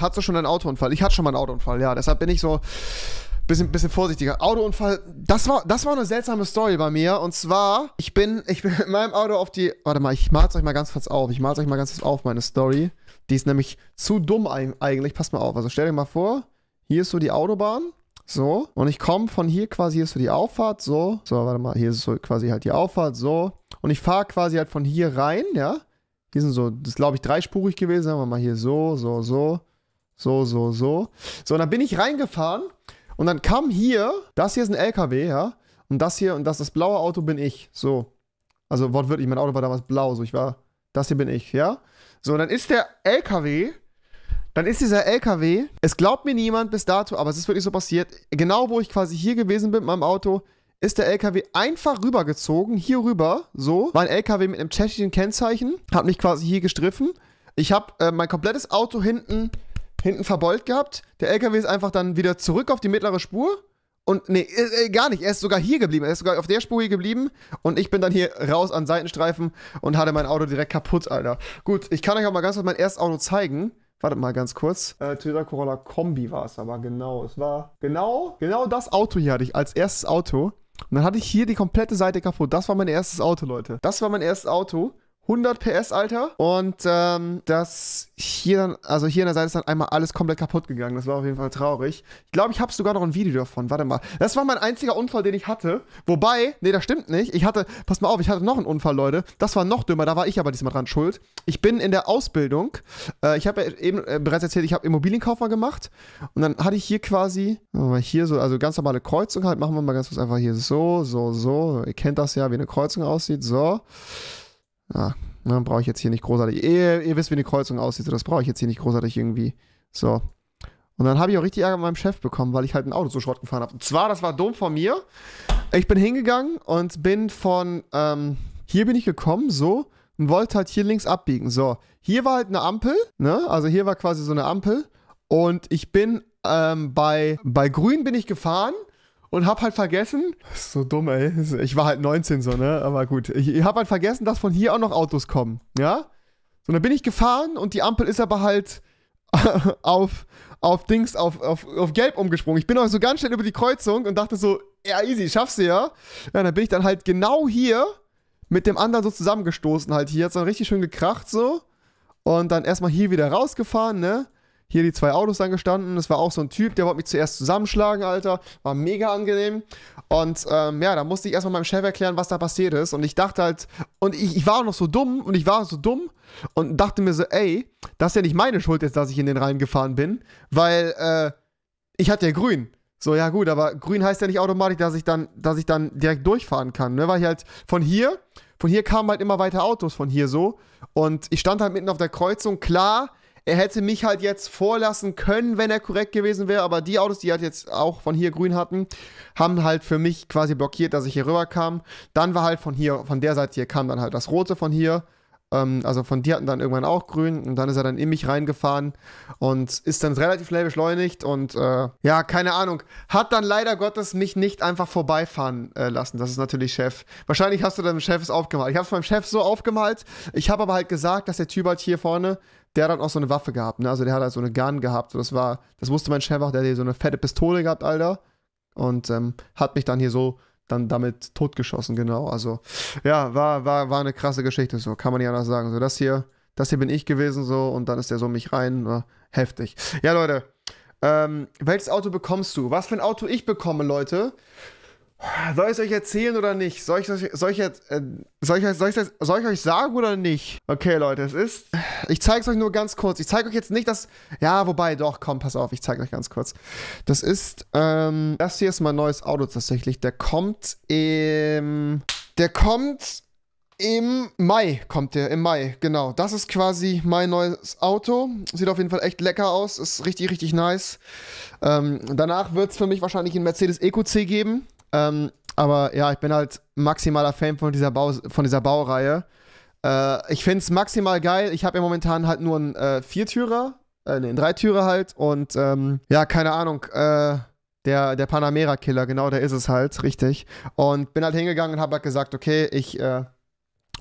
Hattest du schon einen Autounfall? Ich hatte schon mal einen Autounfall, ja. Deshalb bin ich so bisschen, bisschen vorsichtiger. Autounfall, das war, das war eine seltsame Story bei mir. Und zwar, ich bin, ich bin mit meinem Auto auf die. Warte mal, ich mal's euch mal ganz kurz auf. Ich mal's euch mal ganz kurz auf, meine Story. Die ist nämlich zu dumm eigentlich. Passt mal auf. Also stell dir mal vor, hier ist so die Autobahn. So. Und ich komme von hier quasi, hier ist so die Auffahrt. So. So, warte mal, hier ist so quasi halt die Auffahrt. So. Und ich fahre quasi halt von hier rein, ja. Die sind so, das glaube ich dreispurig gewesen. Sagen wir mal hier so, so, so. So, so, so. So, und dann bin ich reingefahren und dann kam hier, das hier ist ein LKW, ja. Und das hier und das, ist das blaue Auto bin ich. So. Also wortwörtlich, mein Auto war damals blau. So, ich war, das hier bin ich, ja. So, und dann ist der LKW, dann ist dieser LKW, es glaubt mir niemand bis dato, aber es ist wirklich so passiert, genau wo ich quasi hier gewesen bin mit meinem Auto, ist der LKW einfach rübergezogen, hier rüber, so. War ein LKW mit einem tschechischen Kennzeichen, hat mich quasi hier gestriffen. Ich habe äh, mein komplettes Auto hinten hinten verbeult gehabt. Der LKW ist einfach dann wieder zurück auf die mittlere Spur. Und nee, äh, äh, gar nicht. Er ist sogar hier geblieben. Er ist sogar auf der Spur hier geblieben. Und ich bin dann hier raus an Seitenstreifen und hatte mein Auto direkt kaputt, Alter. Gut, ich kann euch auch mal ganz kurz mein erstes Auto zeigen. Wartet mal ganz kurz. Äh, Toyota Corolla Kombi war es aber genau. Es war genau, genau das Auto hier hatte ich als erstes Auto. Und dann hatte ich hier die komplette Seite kaputt. Das war mein erstes Auto, Leute. Das war mein erstes Auto. 100 PS, Alter. Und ähm, das hier dann, also hier an der Seite ist dann einmal alles komplett kaputt gegangen. Das war auf jeden Fall traurig. Ich glaube, ich habe sogar noch ein Video davon. Warte mal. Das war mein einziger Unfall, den ich hatte. Wobei, nee, das stimmt nicht. Ich hatte, pass mal auf, ich hatte noch einen Unfall, Leute. Das war noch dümmer. Da war ich aber diesmal dran schuld. Ich bin in der Ausbildung. Äh, ich habe ja eben äh, bereits erzählt, ich habe Immobilienkaufmann gemacht. Und dann hatte ich hier quasi, mal hier so, also ganz normale Kreuzung halt. Machen wir mal ganz kurz einfach hier so, so, so. Ihr kennt das ja, wie eine Kreuzung aussieht. So. Ja, ne, brauche ich jetzt hier nicht großartig. Ihr, ihr wisst, wie eine Kreuzung aussieht, das brauche ich jetzt hier nicht großartig irgendwie. So. Und dann habe ich auch richtig Ärger mit meinem Chef bekommen, weil ich halt ein Auto zu Schrott gefahren habe. Und zwar, das war dumm von mir. Ich bin hingegangen und bin von, ähm, hier bin ich gekommen, so, und wollte halt hier links abbiegen. So, hier war halt eine Ampel, ne? Also hier war quasi so eine Ampel. Und ich bin ähm, bei, bei Grün bin ich gefahren und hab halt vergessen, Das ist so dumm, ey, ich war halt 19 so, ne, aber gut, ich, ich hab halt vergessen, dass von hier auch noch Autos kommen, ja? So, dann bin ich gefahren und die Ampel ist aber halt auf, auf Dings, auf, auf, auf Gelb umgesprungen. Ich bin auch so ganz schnell über die Kreuzung und dachte so, ja, easy, schaffst du ja. Ja, dann bin ich dann halt genau hier mit dem anderen so zusammengestoßen halt. Hier hat es dann richtig schön gekracht so und dann erstmal hier wieder rausgefahren, ne? hier die zwei Autos dann gestanden. Das war auch so ein Typ, der wollte mich zuerst zusammenschlagen, Alter. War mega angenehm. Und ähm, ja, da musste ich erstmal meinem Chef erklären, was da passiert ist. Und ich dachte halt, und ich, ich war auch noch so dumm und ich war so dumm und dachte mir so, ey, das ist ja nicht meine Schuld jetzt, dass ich in den Rhein gefahren bin, weil äh, ich hatte ja grün. So, ja gut, aber grün heißt ja nicht automatisch, dass ich dann, dass ich dann direkt durchfahren kann, ne? Weil ich halt von hier, von hier kamen halt immer weiter Autos von hier so. Und ich stand halt mitten auf der Kreuzung, klar, er hätte mich halt jetzt vorlassen können, wenn er korrekt gewesen wäre, aber die Autos, die halt jetzt auch von hier grün hatten, haben halt für mich quasi blockiert, dass ich hier rüber kam. Dann war halt von hier, von der Seite hier kam dann halt das rote von hier ähm, also von die hatten dann irgendwann auch grün und dann ist er dann in mich reingefahren und ist dann relativ schnell beschleunigt und äh, ja, keine Ahnung. Hat dann leider Gottes mich nicht einfach vorbeifahren äh, lassen. Das ist natürlich Chef. Wahrscheinlich hast du deinem Chef es aufgemalt. Ich habe es meinem Chef so aufgemalt. Ich habe aber halt gesagt, dass der Typ halt hier vorne der hat auch so eine Waffe gehabt, ne? Also der hat halt so eine Gun gehabt. Das war, das wusste mein Chef auch, der hat hier so eine fette Pistole gehabt, Alter. Und ähm, hat mich dann hier so dann damit totgeschossen, genau. Also, ja, war, war, war eine krasse Geschichte, so kann man nicht anders sagen. So, das hier, das hier bin ich gewesen, so, und dann ist der so mich rein, war ne? heftig. Ja, Leute, ähm, welches Auto bekommst du? Was für ein Auto ich bekomme, Leute? Soll ich es euch erzählen oder nicht? Soll ich, euch, soll, ich, jetzt, äh, soll, ich, soll, ich, soll ich euch sagen oder nicht? Okay, Leute, es ist. Ich zeige es euch nur ganz kurz. Ich zeige euch jetzt nicht dass. Ja, wobei, doch, komm, pass auf, ich zeige euch ganz kurz. Das ist. Ähm, das hier ist mein neues Auto tatsächlich. Der kommt im. Der kommt im Mai kommt der, im Mai, genau. Das ist quasi mein neues Auto. Sieht auf jeden Fall echt lecker aus, ist richtig, richtig nice. Ähm, danach wird es für mich wahrscheinlich einen Mercedes EQC geben. Ähm, aber ja, ich bin halt maximaler Fan von dieser, Bau, von dieser Baureihe. Äh, ich finde es maximal geil. Ich habe ja momentan halt nur einen äh, Viertürer, äh, nee, einen Dreitürer halt. Und ähm, ja, keine Ahnung, äh, der, der Panamera-Killer, genau, der ist es halt, richtig. Und bin halt hingegangen und habe halt gesagt, okay, ich äh,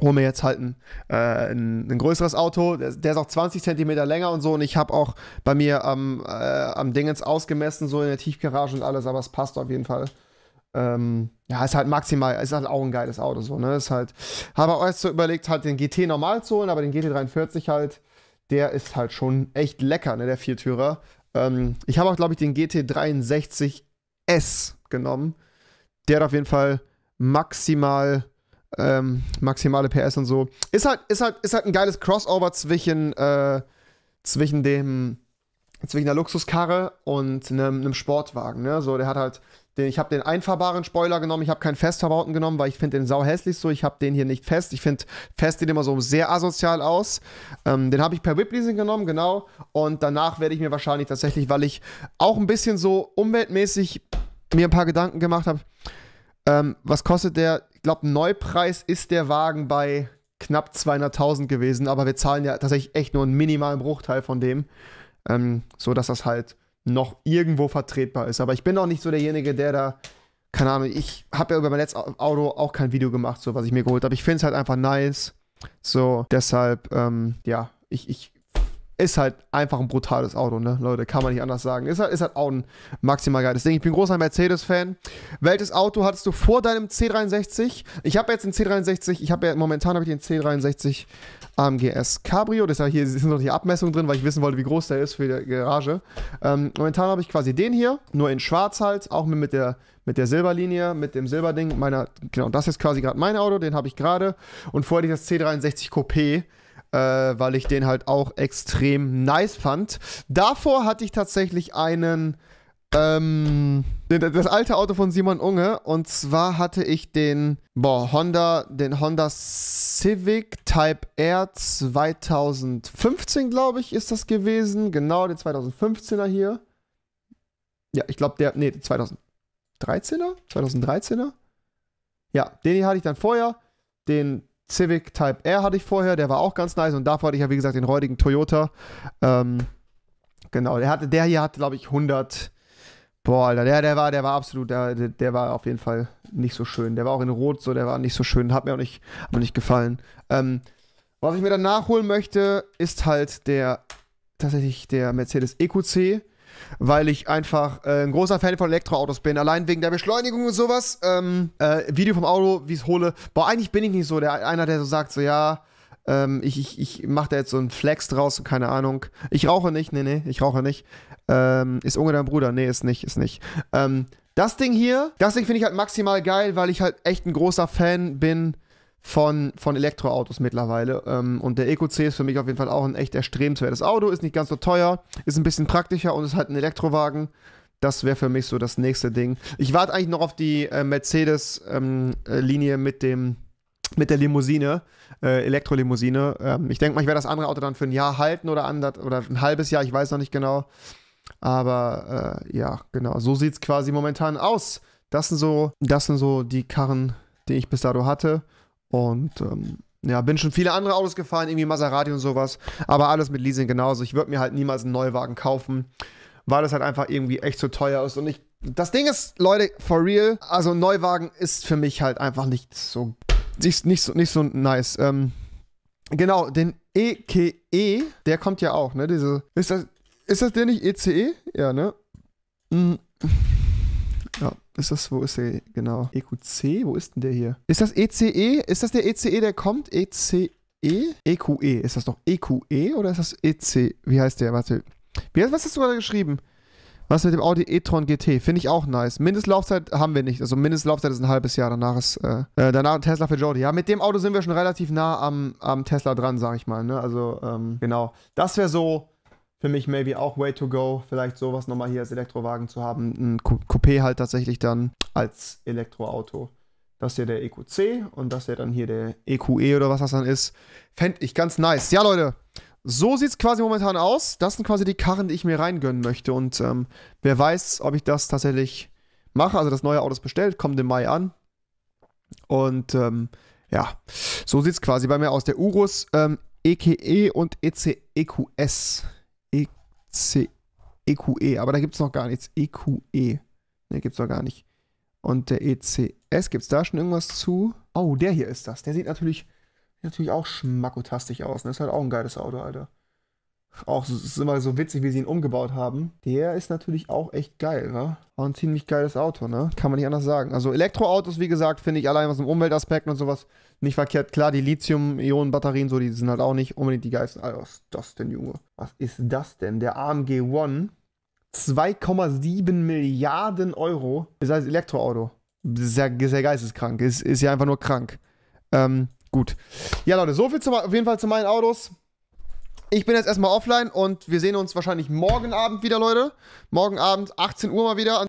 hole mir jetzt halt ein, äh, ein, ein, größeres Auto, der, der, ist auch 20 Zentimeter länger und so. Und ich habe auch bei mir ähm, äh, am Dingens ausgemessen, so in der Tiefgarage und alles, aber es passt auf jeden Fall ähm, ja, ist halt maximal, ist halt auch ein geiles Auto so, ne? Ist halt, habe auch erst so überlegt, halt den GT normal zu holen, aber den GT43 halt, der ist halt schon echt lecker, ne, der Viertürer. Ähm, ich habe auch, glaube ich, den GT63S genommen. Der hat auf jeden Fall maximal ähm, maximale PS und so. Ist halt, ist halt, ist halt ein geiles Crossover zwischen, äh, zwischen dem, zwischen der Luxuskarre und einem, einem Sportwagen, ne? So, der hat halt den, ich habe den einfahrbaren Spoiler genommen, ich habe keinen festverbauten genommen, weil ich finde den sau hässlich so. Ich habe den hier nicht fest. Ich finde, fest sieht immer so sehr asozial aus. Ähm, den habe ich per Whip-Leasing genommen, genau. Und danach werde ich mir wahrscheinlich tatsächlich, weil ich auch ein bisschen so umweltmäßig mir ein paar Gedanken gemacht habe, ähm, was kostet der? Ich glaube, Neupreis ist der Wagen bei knapp 200.000 gewesen, aber wir zahlen ja tatsächlich echt nur einen minimalen Bruchteil von dem, ähm, so dass das halt noch irgendwo vertretbar ist. Aber ich bin auch nicht so derjenige, der da, keine Ahnung, ich habe ja über mein letztes Auto auch kein Video gemacht, so was ich mir geholt habe. Ich finde es halt einfach nice. So, deshalb, ähm, ja, ich, ich ist halt einfach ein brutales Auto, ne, Leute, kann man nicht anders sagen. Ist halt, ist halt auch ein maximal geiles Ding. Ich bin großer Mercedes-Fan. Welches Auto hattest du vor deinem C63? Ich habe jetzt den C63, ich habe ja, momentan habe ich den C63 AMGS Cabrio. Das ist ja hier sind noch die Abmessungen drin, weil ich wissen wollte, wie groß der ist für die Garage. Ähm, momentan habe ich quasi den hier, nur in schwarz halt, auch mit der mit der Silberlinie, mit dem Silberding meiner, genau, das ist quasi gerade mein Auto, den habe ich gerade. Und vorher hatte ich das C63 Coupé äh, weil ich den halt auch extrem nice fand. Davor hatte ich tatsächlich einen, ähm, das alte Auto von Simon Unge und zwar hatte ich den, boah, Honda, den Honda Civic Type R 2015, glaube ich, ist das gewesen. Genau, den 2015er hier. Ja, ich glaube, der, nee, 2013er? 2013er? Ja, den hier hatte ich dann vorher. Den Civic Type R hatte ich vorher, der war auch ganz nice und davor hatte ich ja, wie gesagt, den räudigen Toyota. Ähm, genau, der, hatte, der hier hatte glaube ich, 100. Boah, Alter, der, der war, der war absolut, der, der war auf jeden Fall nicht so schön. Der war auch in Rot, so, der war nicht so schön, hat mir auch nicht, mir nicht gefallen. Ähm, was ich mir dann nachholen möchte, ist halt der tatsächlich der Mercedes EQC weil ich einfach äh, ein großer Fan von Elektroautos bin. Allein wegen der Beschleunigung und sowas. Ähm, äh, Video vom Auto, wie ich es hole. Boah, eigentlich bin ich nicht so der einer, der so sagt, so ja, ähm, ich, ich, ich mache da jetzt so einen Flex draus und keine Ahnung. Ich rauche nicht, nee, nee, ich rauche nicht. Ähm, ist Unge dein Bruder? Nee, ist nicht, ist nicht. Ähm, das Ding hier, das Ding finde ich halt maximal geil, weil ich halt echt ein großer Fan bin von, von Elektroautos mittlerweile. Ähm, und der EcoC ist für mich auf jeden Fall auch ein echt erstrebenswertes Auto. Ist nicht ganz so teuer, ist ein bisschen praktischer und ist halt ein Elektrowagen. Das wäre für mich so das nächste Ding. Ich warte eigentlich noch auf die äh, Mercedes-Linie ähm, äh, mit dem mit der Limousine, äh, Elektrolimousine. Ähm, ich denke mal, ich werde das andere Auto dann für ein Jahr halten oder, andert, oder ein halbes Jahr, ich weiß noch nicht genau. Aber äh, ja, genau, so sieht es quasi momentan aus. Das sind, so, das sind so die Karren, die ich bis dato hatte. Und ähm, ja, bin schon viele andere Autos gefahren, irgendwie Maserati und sowas, aber alles mit Leasing genauso. Ich würde mir halt niemals einen Neuwagen kaufen, weil es halt einfach irgendwie echt zu teuer ist. Und ich, das Ding ist, Leute, for real, also ein Neuwagen ist für mich halt einfach nicht so, nicht so, nicht so nice. Ähm, genau, den EKE, e, der kommt ja auch, ne? Diese, ist das, ist das der nicht ECE? E? Ja, ne? Mhm. Ist das, wo ist der genau? EQC? Wo ist denn der hier? Ist das ECE? E? Ist das der ECE, e, der kommt? ECE? EQE. Ist das doch EQE e oder ist das EC? Wie heißt der? Warte. Wie, was hast du gerade geschrieben? Was mit dem Audi e-tron GT? Finde ich auch nice. Mindestlaufzeit haben wir nicht. Also Mindestlaufzeit ist ein halbes Jahr. Danach ist äh, äh danach Tesla für Jody. Ja, mit dem Auto sind wir schon relativ nah am, am Tesla dran, sag ich mal. Ne? Also ähm, genau. Das wäre so für mich maybe auch way to go, vielleicht sowas nochmal hier als Elektrowagen zu haben. Ein Coupé halt tatsächlich dann als Elektroauto. Das hier der EQC und das hier dann hier der EQE e oder was das dann ist. Fände ich ganz nice. Ja, Leute, so sieht es quasi momentan aus. Das sind quasi die Karren, die ich mir reingönnen möchte. Und ähm, wer weiß, ob ich das tatsächlich mache. Also das neue Auto ist bestellt, kommt im Mai an. Und ähm, ja, so sieht es quasi bei mir aus. Der Urus ähm, EQE e und EC EQS. E C EQE, e, aber da gibt es noch gar nichts. EQE. Ne, gibt es noch gar nicht. Und der ECS, gibt es da schon irgendwas zu? Oh, der hier ist das. Der sieht natürlich, natürlich auch schmackotastig aus. Ne? Ist halt auch ein geiles Auto, Alter. Auch es ist immer so witzig, wie sie ihn umgebaut haben. Der ist natürlich auch echt geil, ne? War ein ziemlich geiles Auto, ne? Kann man nicht anders sagen. Also Elektroautos, wie gesagt, finde ich allein aus dem Umweltaspekt und sowas nicht verkehrt. Klar, die Lithium-Ionen-Batterien, so, die sind halt auch nicht unbedingt die geilsten. Alter, was ist das denn, Junge? Was ist das denn? Der AMG One, 2,7 Milliarden Euro. Das heißt Elektroauto. Sehr, sehr geisteskrank. Ist, ist ja einfach nur krank. Ähm, gut. Ja, Leute, soviel zum, auf jeden Fall zu meinen Autos. Ich bin jetzt erstmal offline und wir sehen uns wahrscheinlich morgen Abend wieder, Leute. Morgen Abend, 18 Uhr mal wieder.